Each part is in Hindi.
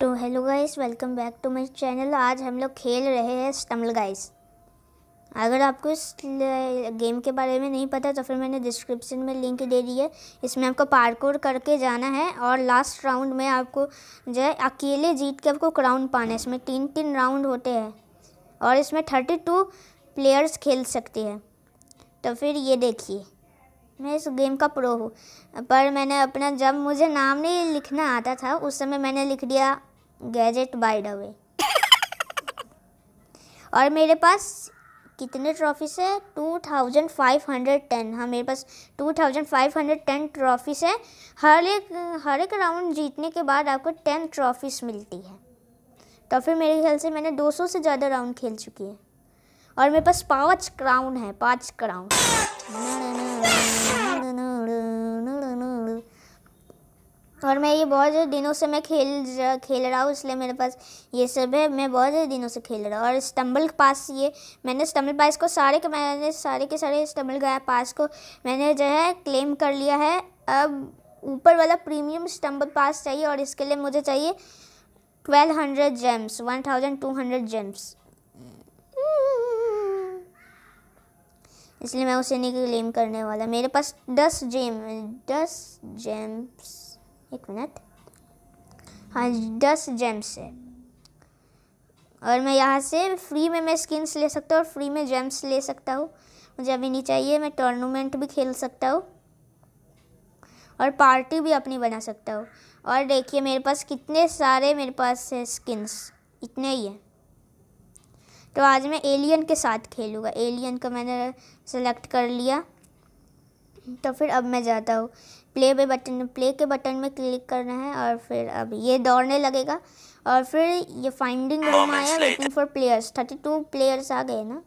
तो hello guys welcome back to my channel आज हम लोग खेल रहे हैं स्टम्बल गाइस अगर आपको इस गेम के बारे में नहीं पता तो फिर मैंने डिस्क्रिप्शन में लिंक दे दी है इसमें आपको पार्कोर करके जाना है और लास्ट राउंड में आपको जो है अकेले जीत के आपको क्राउन पाना है इसमें तीन तीन राउंड होते हैं और इसमें थर्टी टू प्लेयर्स खेल सकते हैं तो फिर ये देखिए मैं इस गेम का प्रो हूँ पर मैंने अपना जब मुझे नाम नहीं लिखना आता था उस समय मैंने लिख दिया गैजेट बाय द वे और मेरे पास कितने ट्रॉफीज है two thousand five hundred ten हाँ मेरे पास two thousand five hundred ten trophies है हर एक हर एक राउंड जीतने के बाद आपको टेन ट्रॉफीज़ मिलती है तो फिर मेरे ख्याल से मैंने दो सौ से ज़्यादा राउंड खेल चुकी है और मेरे पास पाँच क्राउन है पाँच क्राउन और मैं ये बहुत ज्यादा दिनों से मैं खेल खेल रहा हूँ इसलिए मेरे पास ये सब है मैं बहुत ज़्यादा दिनों से खेल रहा हूँ और स्टम्बल पास ये मैंने स्टम्बल पास को सारे के मैंने सारे के सारे स्टम्बल गया पास को मैंने जो है क्लेम कर लिया है अब ऊपर वाला प्रीमियम स्टम्बल पास चाहिए और इसके लिए मुझे चाहिए twelve hundred gems one thousand two hundred gems इसलिए मैं उसे नहीं क्लेम करने वाला मेरे पास दस जेम दस जेम्स एक मिनट हाँ दस जेम्स है और मैं यहाँ से फ्री में मैं स्किन्स ले सकता हूँ और फ्री में जेम्स ले सकता हूँ मुझे अभी नहीं चाहिए मैं टूर्नामेंट भी खेल सकता हूँ और पार्टी भी अपनी बना सकता हूँ और देखिए मेरे पास कितने सारे मेरे पास है स्किन्स इतने ही हैं तो आज मैं एलियन के साथ खेलूँगा एलियन को मैंने सेलेक्ट कर लिया तो फिर अब मैं जाता हूँ प्ले पे बटन प्ले के बटन में क्लिक करना है और फिर अब ये दौड़ने लगेगा और फिर ये फाइंडिंग रूम आया waiting for players thirty two players आ गए ना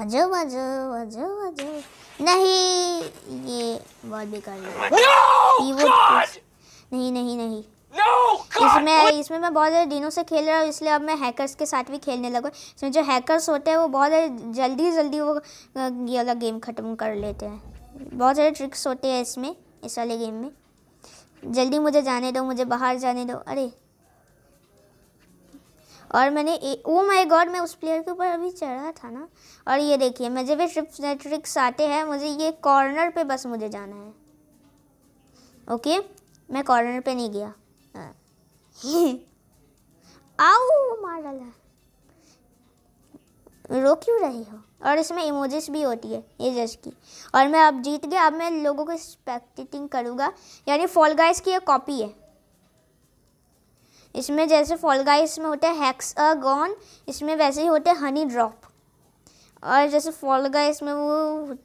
आ जाओ आ जाओ नहीं ये बहुत बेकार oh नहीं नहीं नहीं इसमें इसमें मैं बहुत ज़्यादा दिनों से खेल रहा हूँ इसलिए अब मैं हैकर्स के साथ भी खेलने लगा इसमें जो हैकर्स होते हैं वो बहुत जल्दी जल्दी वो ये वाला गेम ख़त्म कर लेते हैं बहुत सारे ट्रिक्स होते हैं इसमें इस वाले गेम में जल्दी मुझे जाने दो मुझे बाहर जाने दो अरे और मैंने ओ माय गॉड मैं उस प्लेयर के ऊपर अभी चढ़ा था ना और ये देखिए मुझे भी ट्रिप्स ट्रिक्स आते हैं मुझे ये कॉर्नर पे बस मुझे जाना है ओके मैं कॉर्नर पे नहीं गया हाँ आओ मार डाला रो क्यों रही हो और इसमें इमोजेस भी होती है ये जज की और मैं अब जीत गया अब मैं लोगों को स्पेक्टेटिंग करूँगा यानी फॉल गाइस की एक कॉपी है इसमें जैसे फॉल गाइस में होता है हैक्स अ गॉन इसमें वैसे ही होते हैं हनी ड्रॉप और जैसे फॉल गाइस में वो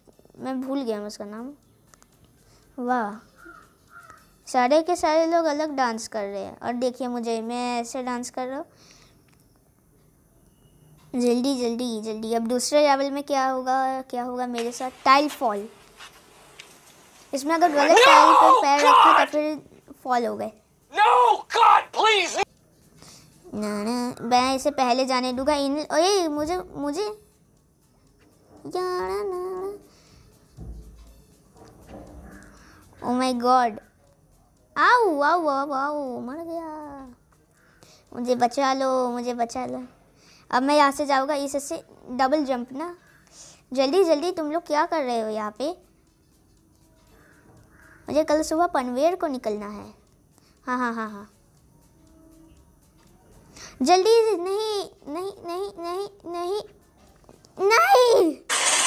मैं भूल गया मैं उसका नाम वाह सारे के सारे लोग अलग डांस कर रहे हैं और देखिए मुझे मैं ऐसे डांस कर रहा हूँ जल्दी जल्दी जल्दी अब दूसरे लेवल में क्या होगा क्या होगा मेरे साथ टाइल फॉल इसमें अगर गलत टाइल पर पैर रखे तो फिर फॉल हो गए ना ना मैं इसे पहले जाने दूंगा इन ओए मुझे मुझे ओ माय गॉड आओ आओ आओ आओ मर गया मुझे बचा लो मुझे बचा लो अब मैं यहाँ से जाऊँगा इस से डबल जंप ना जल्दी जल्दी तुम लोग क्या कर रहे हो यहाँ पे मुझे कल सुबह पनवेर को निकलना है हाँ हाँ हाँ हाँ जल्दी नहीं नहीं नहीं नहीं नहीं नहीं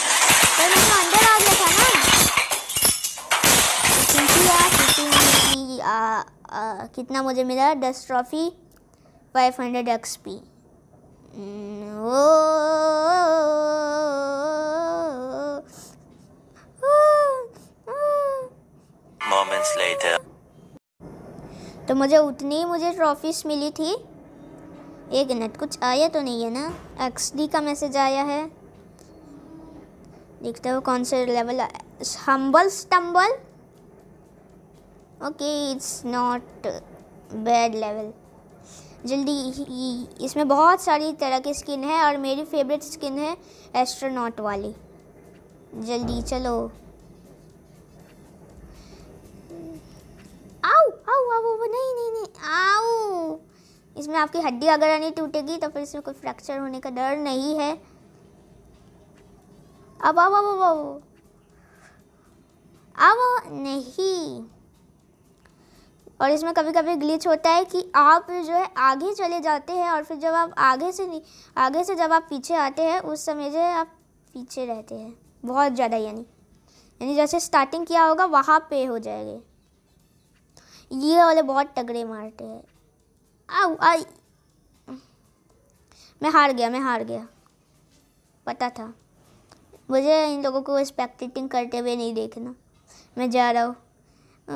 कितना मुझे मिला दस trophy five hundred X P तो मुझे उतनी ही मुझे ट्रॉफीज मिली थी एक मिनट कुछ आया तो नहीं है ना एक्स डी का मैसेज आया है देखते हो कौन से level humble stumble okay it's not bad level जल्दी ही इसमें बहुत सारी तरह की स्किन है और मेरी फेवरेट स्किन है एस्ट्रोनॉट वाली जल्दी चलो आओ आओ आओ नहीं नहीं नहीं आओ इसमें आपकी हड्डी अगर नहीं टूटेगी तो फिर इसमें कोई फ्रैक्चर होने का डर नहीं है अब आओ आओ आओ आओ नहीं और इसमें कभी कभी ग्लिच होता है कि आप जो है आगे चले जाते हैं और फिर जब आप आगे से नहीं आगे से जब आप पीछे आते हैं उस समय जो है आप पीछे रहते हैं बहुत ज़्यादा यानी यानी जैसे स्टार्टिंग किया होगा वहाँ पे हो जाएंगे ये वाले बहुत टगड़े मारते हैं आउ आई मैं हार गया मैं हार गया पता था मुझे इन लोगों को स्पेक्टेटिंग करते हुए नहीं देखना मैं जा रहा हूँ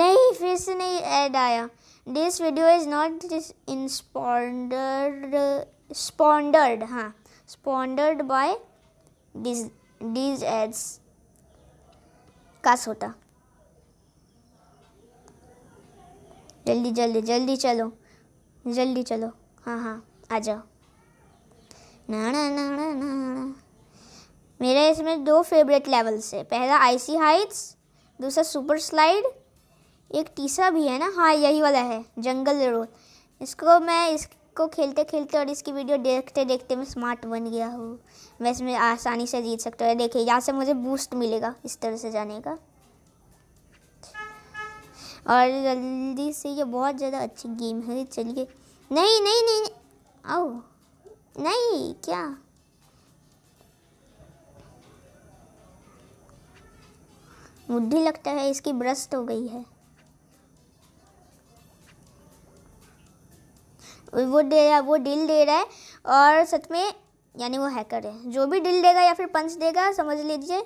नहीं फिर से नहीं ऐड आया this video is not unsponsored sponsored हाँ स्पॉन्डर्ड बाय डीज एड्स का सोटा जल्दी जल्दी जल्दी चलो जल्दी चलो हाँ हाँ आ जाओ ना ना ना ना ना ना मेरे इसमें दो फेवरेट लेवल्स है पहला आईसी हाइट्स दूसरा सुपर स्लाइड एक तीसरा भी है ना हाँ यही वाला है जंगल रोल इसको मैं इसको खेलते खेलते और इसकी वीडियो देखते देखते मैं स्मार्ट बन गया हूँ मैं इसमें आसानी से जीत सकता हूँ देखिए यहाँ से मुझे बूस्ट मिलेगा इस तरह से जाने का और जल्दी से ये बहुत ज़्यादा अच्छी गेम है चलिए नहीं नहीं नहीं आओ नहीं क्या मुड्ढी लगता है इसकी ब्रस्ट हो गई है वो दे रहा है वो डील दे रहा है और सच में यानी वो हैकर है जो भी डील देगा या फिर पंच देगा समझ लीजिए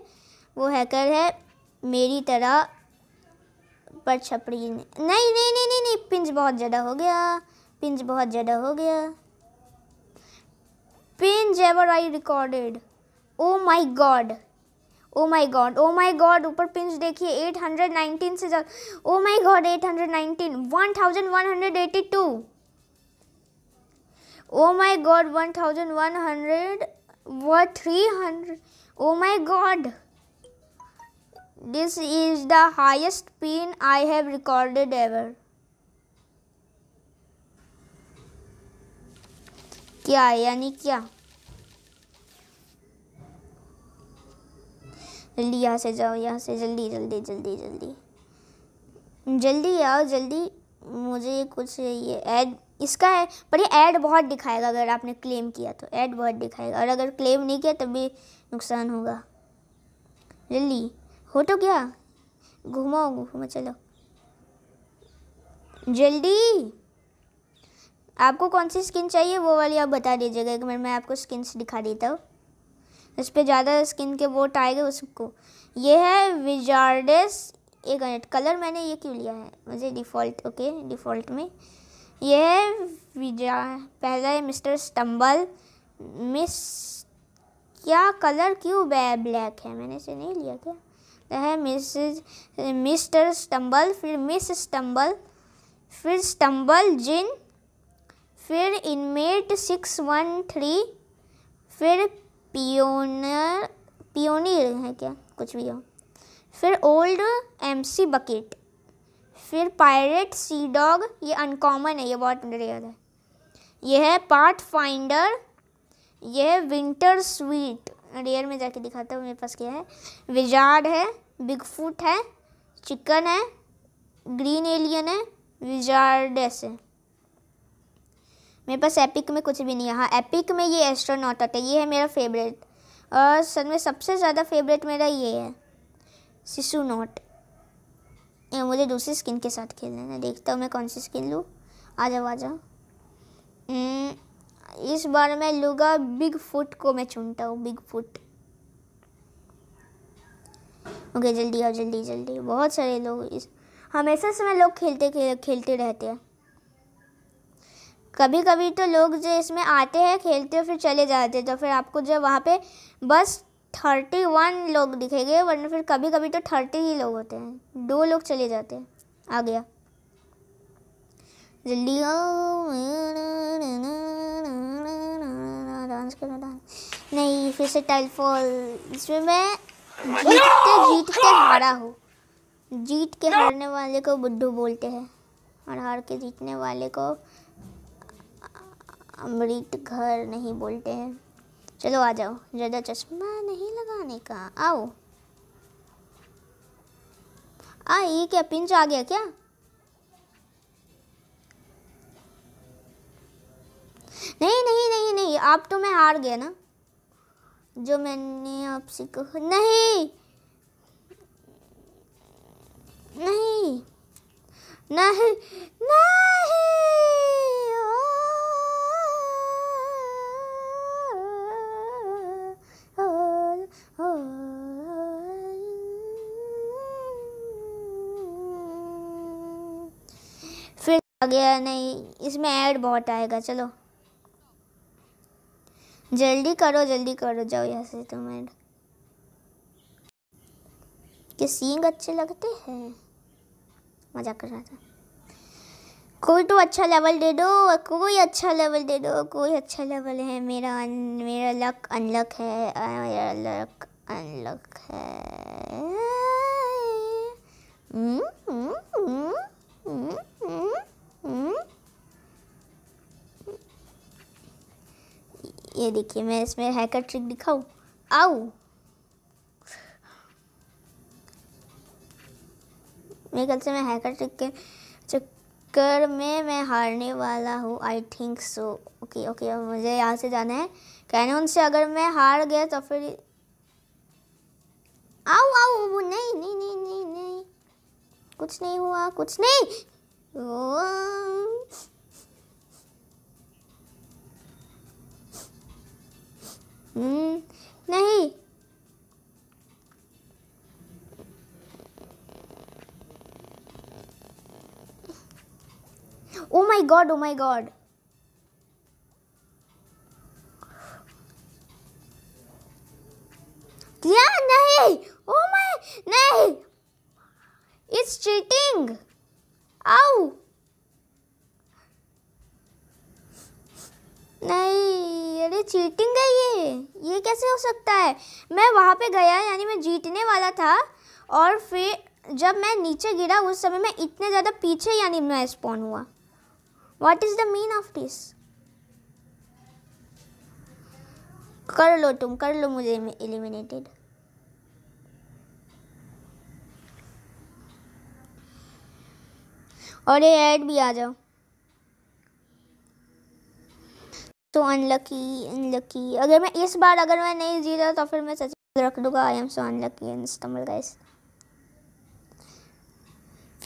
वो हैकर है मेरी तरह पर छपड़ी नहीं नहीं नहीं नहीं नहीं, नहीं पिंज बहुत ज़्यादा हो गया पिंज बहुत ज़्यादा हो गया ping ever I recorded oh my god oh my god oh my god ऊपर पिंच देखिए एट हंड्रेड नाइनटीन से ज़्यादा oh my god eight hundred nineteen one thousand one hundred eighty two oh my god one thousand one hundred व three hundred oh my god this is the highest ping I have recorded ever क्या यानी क्या जल्दी यहाँ से जाओ यहाँ से जल्दी जल्दी जल्दी जल्दी जल्दी आओ जल्दी मुझे कुछ ये ऐड इसका है ये ऐड बहुत दिखाएगा अगर आपने क्लेम किया तो ऐड बहुत दिखाएगा और अगर क्लेम नहीं किया तब भी नुकसान होगा लिली हो तो क्या घुमाओ घुमा चलो जल्दी आपको कौन सी स्किन चाहिए वो वाली आप बता दीजिएगा एक मिनट मैं आपको स्किन्स दिखा देता हूँ इस पर ज़्यादा स्किन के वोट आएंगे उसको ये है विजार्डस एक मिनट कलर मैंने ये क्यों लिया है मुझे डिफ़ॉल्ट ओके डिफ़ॉल्ट में यह पहला पहले मिस्टर स्टम्बल मिस क्या कलर क्यों ब्लैक है मैंने इसे नहीं लिया क्या तो है मिस मिस्टर स्टम्बल फिर मिस स्टम्बल फिर स्टम्बल जिन फिर इनमेट सिक्स वन थ्री फिर पियोनर पियोनियर है क्या कुछ भी हो फिर ओल्ड एमसी बकेट फिर पायरेट सी डॉग ये अनकॉमन है ये बहुत रेयर है यह है पार्ट फाइंडर यह है विंटर स्वीट रेयर में जाके दिखाता हूँ मेरे पास क्या है विजार्ड है बिग फूट है चिकन है ग्रीन एलियन है विजार्डेस है मेरे पास एपिक में कुछ भी नहीं है हाँ एपिक में ये एस्ट्रोनॉट आता है ये है मेरा फेवरेट और सर में सबसे ज़्यादा फेवरेट मेरा ये है सिसु नॉट मुझे दूसरी स्किन के साथ खेलना है देखता हूँ मैं कौन सी स्किन लूँ आ जाओ आ जाओ हम्म, इस बार मैं लूँगा बिग फुट को मैं चुनता हूँ बिग फुट ओके जल्दी आओ जल्दी जल्दी बहुत सारे लोग इस हमेशा से मैं लोग खेलते खेलते रहते हैं कभी कभी तो लोग जो इसमें आते हैं खेलते फिर चले जाते हैं तो फिर आपको जो वहाँ पे बस थर्टी वन लोग दिखेंगे वरना फिर कभी कभी तो थर्टी ही लोग होते हैं दो लोग चले जाते हैं आ गया जल्दी डांस करना डांस नहीं फिर से टाइल फॉल इसमें मैं जीत के जीत के हारा हूँ जीत के हारने वाले को बुद्धू बोलते हैं और हार के जीतने वाले को अमृत घर नहीं बोलते हैं चलो आ जाओ ज़्यादा चश्मा नहीं लगाने का आओ आ ये क्या पिंच आ गया क्या नहीं नहीं नहीं नहीं आप तो मैं हार गया ना जो मैंने आपसे कहा नहीं नहीं नहीं गया नहीं इसमें ऐड बहुत आएगा चलो जल्दी करो जल्दी करो जाओ यहाँ से तुम ऐड के सींग अच्छे लगते हैं मज़ा कर रहा था कोई तो अच्छा लेवल दे दो कोई अच्छा लेवल दे दो कोई अच्छा लेवल है मेरा अन, मेरा लक अनलक है मेरा लक अनलक है हम्म, हम्म। ये देखिए मैं इसमें हैकर ट्रिक दिखाऊं आओ मेरे ख्याल से मैं हैकर ट्रिक के चक्कर में मैं हारने वाला हूँ I think so okay okay अब मुझे यहाँ से जाना है कैनून से अगर मैं हार गया तो फिर आओ आओ वो नहीं नहीं नहीं नहीं नहीं कुछ नहीं हुआ कुछ नहीं हम्म, नहीं oh my god oh my god और फिर जब मैं नीचे गिरा उस समय मैं इतने ज़्यादा पीछे यानी मैं स्पॉन हुआ what is the mean of this कर लो तुम कर लो मुझे एलिमिनेटेड और ये ऐड भी आ जाओ तो अनलकी अनलकी अगर मैं इस बार अगर मैं नहीं जीता तो फिर मैं सच रख दूंगा I am so unlucky in stumble guys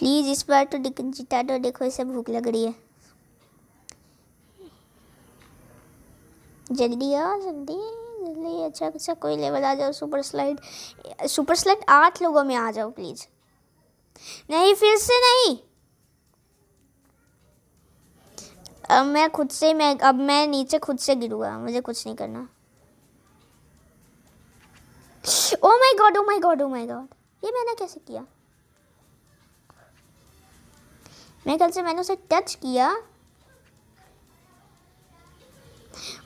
please इस बार तो जिता दो देखो इसे भूख लग रही है जल्दी आओ जल्दी जल्दी अच्छा अच्छा कोई लेवल आ जाओ सुपर स्लाइड सुपर स्लाइड आठ लोगों में आ जाओ प्लीज़ नहीं फिर से नहीं अब मैं खुद से मैं अब मैं नीचे खुद से गिरूंगा मुझे कुछ नहीं करना oh my god oh my god oh my god ये मैंने कैसे किया मेरे ख्याल से मैंने उसे टच किया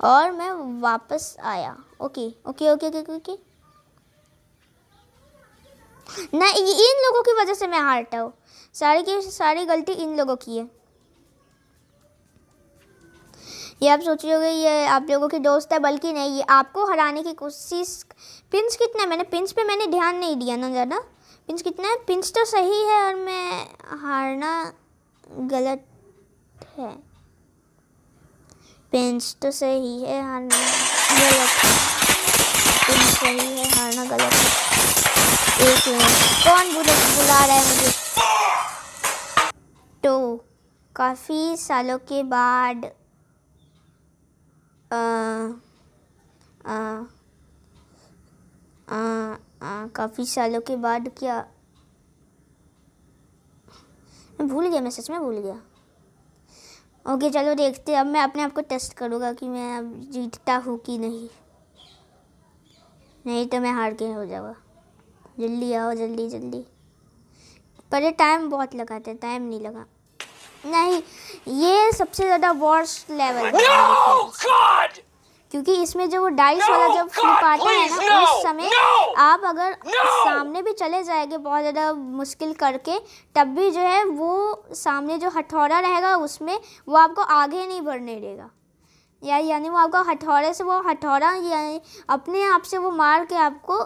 और मैं वापस आया okay okay okay okay okay, ना इन लोगों की वजह से मैं हारता हूँ सारी की सारी गलती इन लोगों की है ये आप सोच रहे ये आप लोगों के दोस्त है बल्कि नहीं ये आपको हराने की कोशिश पिंस कितना है मैंने पिंस पे मैंने ध्यान नहीं दिया ना ज़्यादा पिंस कितना है पिंस तो सही है और मैं हारना गलत है पेंस तो सही है हारना गलत है सही है हारना गलत है एक मिनट कौन बुला बुला रहा है मुझे तो काफ़ी सालों के बाद काफ़ी सालों के बाद क्या मैं भूल गया मैं सच में भूल गया ओके चलो देखते अब मैं अपने आप को टेस्ट करूँगा कि मैं अब जीतता हूँ कि नहीं नहीं तो मैं हार के हो जाऊँगा जल्दी आओ जल्दी जल्दी पर टाइम बहुत लगाते टाइम नहीं लगा नहीं ये सबसे ज़्यादा वर्स्ट लेवल no, क्योंकि इसमें जो वो डाइस वाला जब फ्लिप आता है ना उस समय आप अगर सामने भी चले जाएंगे बहुत ज़्यादा मुश्किल करके तब भी जो है वो सामने जो हथौड़ा रहेगा उसमें वो आपको आगे नहीं बढ़ने देगा या यानी वो आपका हथौड़े से वो हथौड़ा यानी अपने आप से वो मार के आपको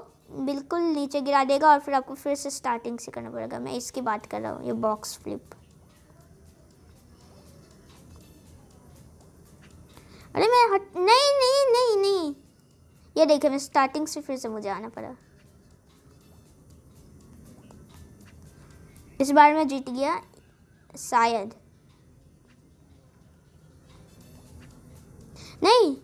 बिल्कुल नीचे गिरा देगा और फिर आपको फिर से स्टार्टिंग से करना पड़ेगा मैं इसकी बात कर रहा हूँ ये बॉक्स फ्लिप अरे मैं हट नहीं नहीं नहीं नहीं ये देखे मैं स्टार्टिंग से फिर से मुझे आना पड़ा इस बार मैं जीत गया शायद नहीं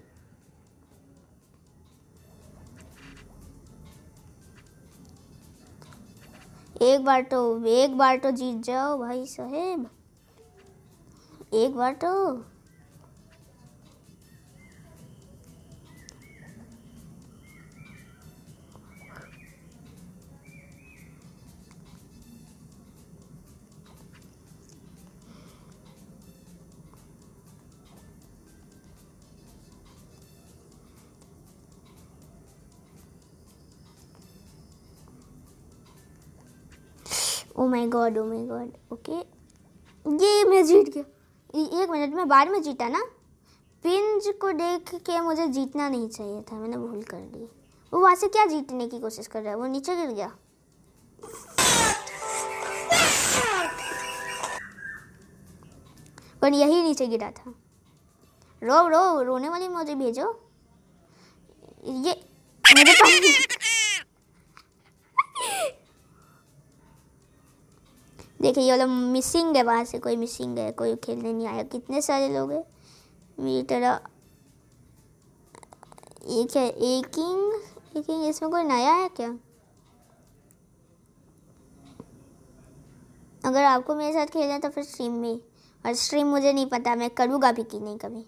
एक बार तो एक बार तो जीत जाओ भाई साहेब एक बार तो oh my god oh my god okay ये मैं जीत गया एक मिनट में बाद में जीता ना पिंज को देख के मुझे जीतना नहीं चाहिए था मैंने भूल कर ली वो वहाँ से क्या जीतने की कोशिश कर रहा है वो नीचे गिर गया पर यही नीचे गिरा था रो रो रोने वाली मुझे भेजो ये मेरे पास देखिए ये वाला मिसिंग है वहाँ से कोई मिसिंग है कोई खेलने नहीं आया कितने सारे लोग हैं मेरी तरह एक है एकिंग एकिंग इसमें कोई नया है क्या अगर आपको मेरे साथ खेलना है तो फिर स्ट्रीम में और स्ट्रीम मुझे नहीं पता मैं करूँगा भी कि नहीं कभी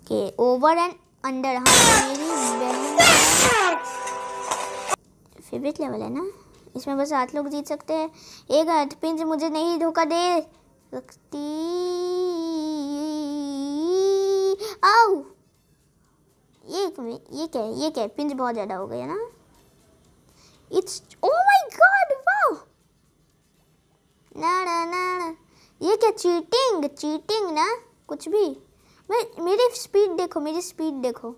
ओके ओवर एंड अंडर हाँ मेरी बहन फेवरेट लेवल है ना इसमें बस आठ लोग जीत सकते हैं एक हाथ पिंज मुझे नहीं धोखा दे सकती आओ ये ये क्या है ये क्या है पिंज बहुत ज़्यादा हो गया ना it's oh my god wow ना ना ये क्या चीटिंग चीटिंग ना कुछ भी मैं मेरी स्पीड देखो मेरी स्पीड देखो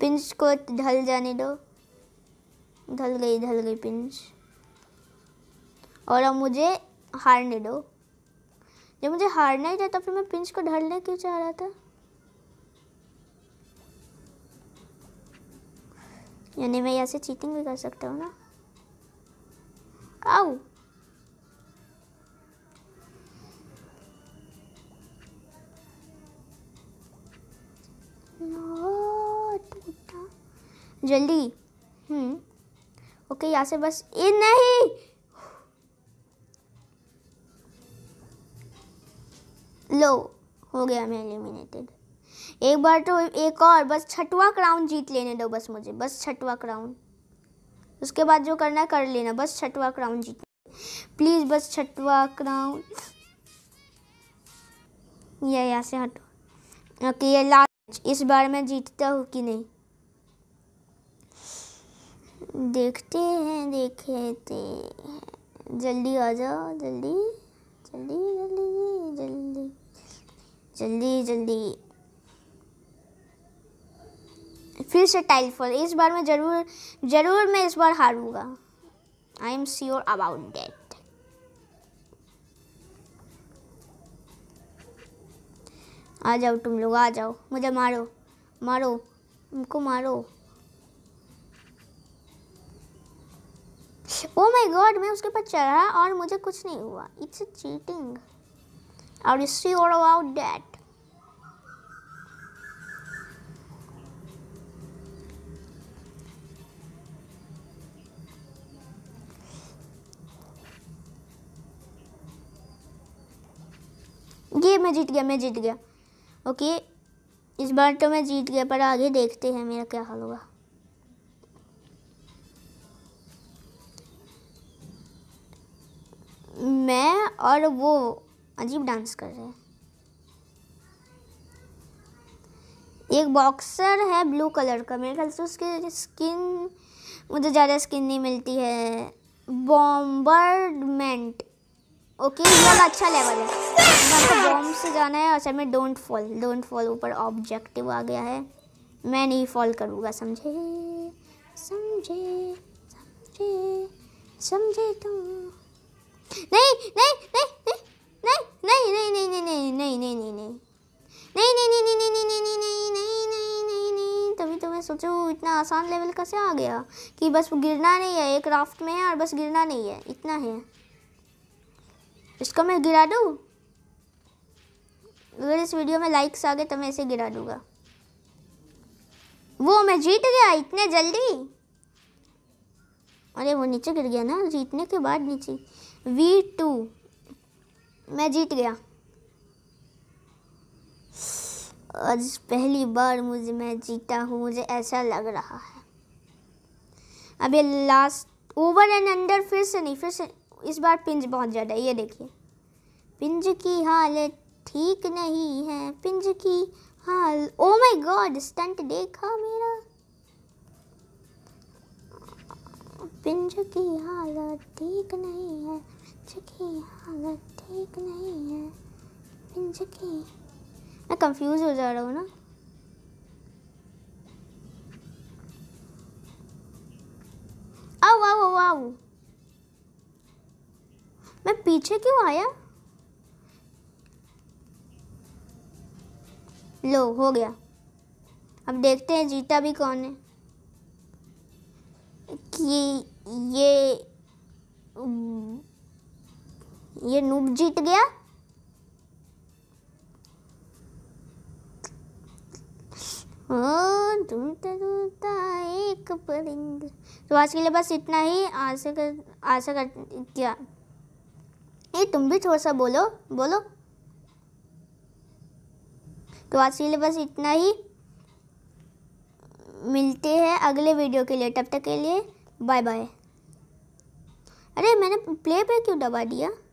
पिंज को ढल जाने दो ढल गई ढल गई पिंच और अब मुझे हारने दो जब मुझे हारना ही था तो फिर मैं पिंच को ढलने क्यों चाह रहा था यानी मैं यहाँ से चीटिंग भी कर सकता हूँ ना आओ जल्दी हम्म ओके यहाँ से बस ये नहीं लो हो गया मैं एलिमिनेटेड एक बार तो एक और बस छठवा क्राउन जीत लेने दो बस मुझे बस छठवा क्राउन उसके बाद जो करना कर लेना बस छठवा क्राउन जीत प्लीज़ बस छठवा क्राउन ये यहाँ से हटो ओके ये लास्ट इस बार मैं जीतता हूँ कि नहीं देखते हैं देखे तो हैं जल्दी आ जाओ जल्दी जल्दी जल्दी जल्दी जल्दी जल्दी फिर से टाइल फॉल इस बार मैं जरूर जरूर मैं इस बार हारूंगा I am sure about that आ जाओ तुम लोग आ जाओ मुझे मारो मारो उनको मारो ओ माय गॉड मैं उसके ऊपर चढ़ा और मुझे कुछ नहीं हुआ इट्स चीटिंग और सी ऑल अबाउट डैट ये मैं जीत गया मैं जीत गया ओके इस बार तो मैं जीत गया पर आगे देखते हैं मेरा क्या हाल होगा मैं और वो अजीब डांस कर रहे हैं एक बॉक्सर है ब्लू कलर का मेरे ख्याल से उसकी स्किन मुझे ज़्यादा स्किन नहीं मिलती है बॉम्बरमेंट ओके ये अच्छा लेवल है बॉम्ब से जाना है और सब में डोंट फॉल डोंट फॉल ऊपर ऑब्जेक्टिव आ गया है मैं नहीं फॉल करूँगा समझे समझे समझे समझे तुम नहीं तो इतना आसान लेवल कैसे आ गया कि बस गिरना नहीं है एक राफ्ट में है और बस गिरना नहीं है इतना है इसको मैं गिरा दूँ अगर इस वीडियो में लाइक्स आ गए तो मैं इसे गिरा दूँगा वो मैं जीत गया इतने जल्दी अरे वो नीचे गिर गया ना जीतने के बाद नीचे वी टू मैं जीत गया आज पहली बार मुझे मैं जीता हूँ मुझे ऐसा लग रहा है अभी लास्ट ओवर एंड अंडर फिर से नहीं फिर से इस बार पिंज बहुत ज़्यादा है ये देखिए पिंज की हालत ठीक नहीं है पिंज की हाल ओ माय गॉड स्टंट देखा मेरा पिंज की हालत ठीक नहीं है पिंज अगर ठीक नहीं है पिंज की मैं कंफ्यूज हो जा रहा हूँ ना आओ आओ आओ आओ मैं पीछे क्यों आया लो हो गया अब देखते हैं जीता भी कौन है कि ये ये नूब जीत गया ओ हाँ, तो एक परिंदा तो आज के लिए बस इतना ही आशा कर आशा कर क्या ये तुम भी थोड़ा सा बोलो बोलो तो आज के लिए बस इतना ही मिलते हैं अगले वीडियो के लिए तब तक के लिए बाय बाय अरे मैंने प्ले पे क्यों दबा दिया